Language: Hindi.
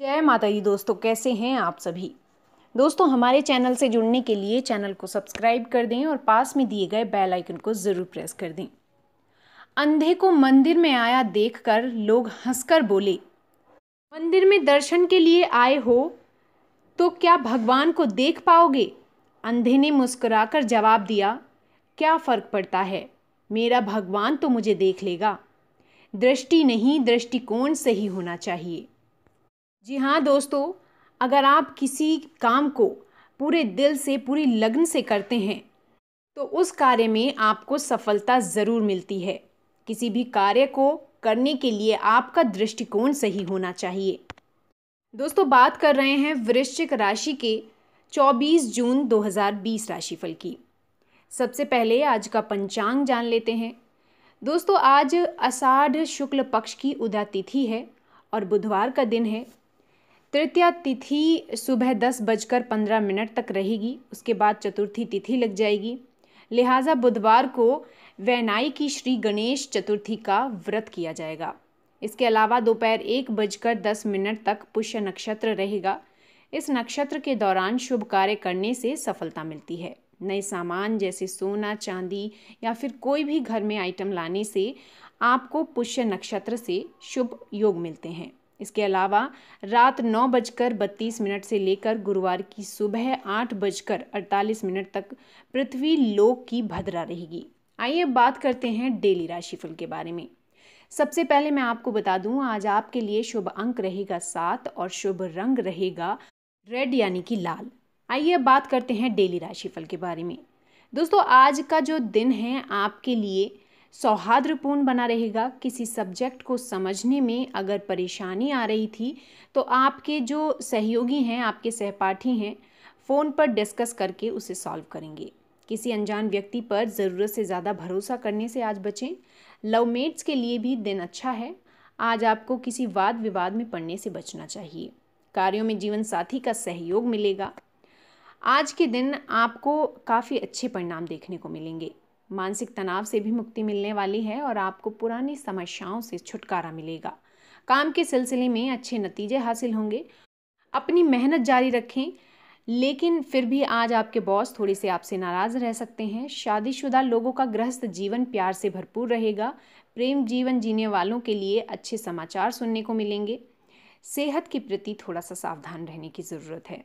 जय माता दी दोस्तों कैसे हैं आप सभी दोस्तों हमारे चैनल से जुड़ने के लिए चैनल को सब्सक्राइब कर दें और पास में दिए गए बेल आइकन को ज़रूर प्रेस कर दें अंधे को मंदिर में आया देखकर लोग हंसकर बोले मंदिर में दर्शन के लिए आए हो तो क्या भगवान को देख पाओगे अंधे ने मुस्कुराकर जवाब दिया क्या फ़र्क पड़ता है मेरा भगवान तो मुझे देख लेगा दृष्टि नहीं दृष्टिकोण सही होना चाहिए जी हाँ दोस्तों अगर आप किसी काम को पूरे दिल से पूरी लगन से करते हैं तो उस कार्य में आपको सफलता ज़रूर मिलती है किसी भी कार्य को करने के लिए आपका दृष्टिकोण सही होना चाहिए दोस्तों बात कर रहे हैं वृश्चिक राशि के 24 जून 2020 राशिफल की सबसे पहले आज का पंचांग जान लेते हैं दोस्तों आज आषाढ़ शुक्ल पक्ष की उदा तिथि है और बुधवार का दिन है तृतीय तिथि सुबह दस बजकर पंद्रह मिनट तक रहेगी उसके बाद चतुर्थी तिथि लग जाएगी लिहाजा बुधवार को वैनाई की श्री गणेश चतुर्थी का व्रत किया जाएगा इसके अलावा दोपहर एक बजकर दस मिनट तक पुष्य नक्षत्र रहेगा इस नक्षत्र के दौरान शुभ कार्य करने से सफलता मिलती है नए सामान जैसे सोना चांदी या फिर कोई भी घर में आइटम लाने से आपको पुष्य नक्षत्र से शुभ योग मिलते हैं इसके अलावा रात नौ बजकर बत्तीस मिनट से लेकर गुरुवार की सुबह आठ बजकर अड़तालीस मिनट तक पृथ्वी लोक की भद्रा रहेगी आइए बात करते हैं डेली राशिफल के बारे में सबसे पहले मैं आपको बता दूं आज आपके लिए शुभ अंक रहेगा सात और शुभ रंग रहेगा रेड यानी कि लाल आइए बात करते हैं डेली राशिफल के बारे में दोस्तों आज का जो दिन है आपके लिए सौहार्दपूर्ण बना रहेगा किसी सब्जेक्ट को समझने में अगर परेशानी आ रही थी तो आपके जो सहयोगी हैं आपके सहपाठी हैं फ़ोन पर डिस्कस करके उसे सॉल्व करेंगे किसी अनजान व्यक्ति पर ज़रूरत से ज़्यादा भरोसा करने से आज बचें लवमेट्स के लिए भी दिन अच्छा है आज आपको किसी वाद विवाद में पड़ने से बचना चाहिए कार्यों में जीवन साथी का सहयोग मिलेगा आज के दिन आपको काफ़ी अच्छे परिणाम देखने को मिलेंगे मानसिक तनाव से भी मुक्ति मिलने वाली है और आपको पुरानी समस्याओं से छुटकारा मिलेगा काम के सिलसिले में अच्छे नतीजे हासिल होंगे अपनी मेहनत जारी रखें लेकिन फिर भी आज आपके बॉस थोड़े से आपसे नाराज़ रह सकते हैं शादीशुदा लोगों का गृहस्थ जीवन प्यार से भरपूर रहेगा प्रेम जीवन जीने वालों के लिए अच्छे समाचार सुनने को मिलेंगे सेहत के प्रति थोड़ा सा सावधान रहने की ज़रूरत है